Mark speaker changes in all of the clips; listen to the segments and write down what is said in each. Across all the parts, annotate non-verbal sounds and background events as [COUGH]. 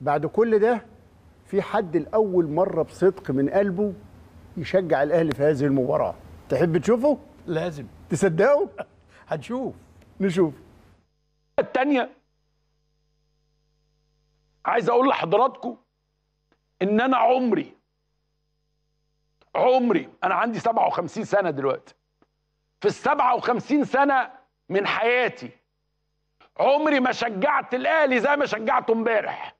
Speaker 1: بعد كل ده في حد لأول مرة بصدق من قلبه يشجع الأهلي في هذه المباراة تحب تشوفه؟ لازم تصدقه؟ [LAUGHS] هنشوف
Speaker 2: نشوف التانية عايز أقول لحضراتكم إن أنا عمري عمري أنا عندي 57 سنة دلوقتي في ال 57 سنة من حياتي عمري ما شجعت الأهلي زي ما شجعته امبارح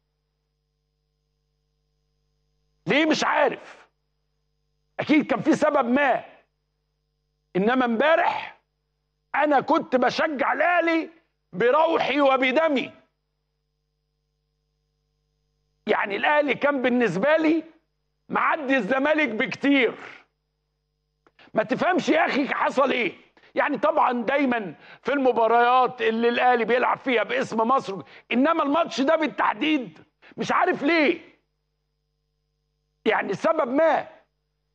Speaker 2: ليه مش عارف اكيد كان في سبب ما انما امبارح انا كنت بشجع الاهلي بروحي وبدمي يعني الاهلي كان بالنسبه لي معدي الزمالك بكتير ما تفهمش يا اخي حصل ايه يعني طبعا دايما في المباريات اللي الاهلي بيلعب فيها باسم مصر انما الماتش ده بالتحديد مش عارف ليه يعني سبب ما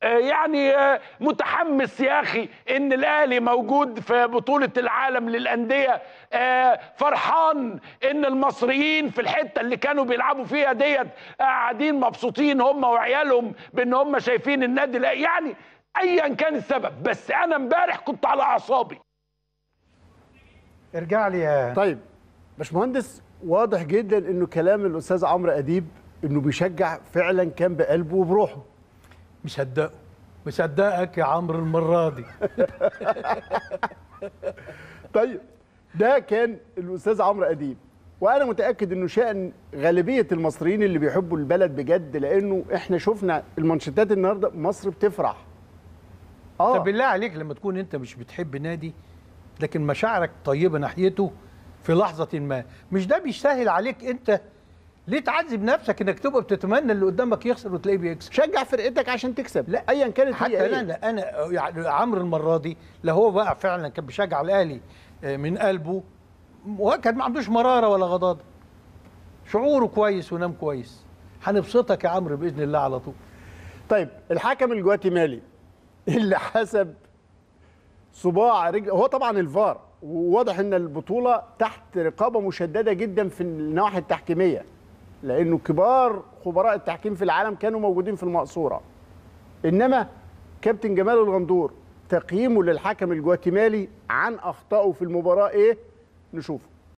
Speaker 2: آه، يعني آه، متحمس يا اخي ان الاهلي موجود في بطوله العالم للانديه آه، فرحان ان المصريين في الحته اللي كانوا بيلعبوا فيها ديت قاعدين مبسوطين هم وعيالهم بان هم شايفين النادي الاهلي يعني ايا كان السبب بس انا امبارح كنت على اعصابي
Speaker 1: ارجع لي يا طيب باشمهندس واضح جدا انه كلام الاستاذ عمرو اديب انه بيشجع فعلا كان بقلبه وبروحه مصدقه مصدقك يا عمرو المره دي [LAUGHS] طيب ده كان الاستاذ عمرو اديب وانا متاكد انه شان غالبيه المصريين اللي بيحبوا البلد بجد لانه احنا شفنا المنشطات النهارده مصر بتفرح
Speaker 3: اه طب بالله عليك لما تكون انت مش بتحب نادي لكن مشاعرك طيبه ناحيته في لحظه ما مش ده بيسهل عليك انت ليه تعذب نفسك انك تبقى بتتمنى اللي قدامك يخسر وتلاقيه بيكسب شجع فرقتك عشان تكسب لا ايا كانت حتى هي إيه؟ انا انا يعني عمرو المره دي لا هو بقى فعلا كان بيشجع الاهلي آه، من قلبه وكان ما عندوش مراره ولا غضاضه شعوره كويس ونام كويس هنبسطك يا عمرو باذن الله على طول طيب الحكم الجواتيمالي [LAUGHS] اللي حسب صباع رجل هو طبعا الفار وواضح
Speaker 1: ان البطوله تحت رقابه مشدده جدا في النواحي التحكيميه لانه كبار خبراء التحكيم في العالم كانوا موجودين في المقصوره انما كابتن جمال الغندور تقييمه للحكم الجواتيمالي عن اخطائه في المباراه ايه نشوفه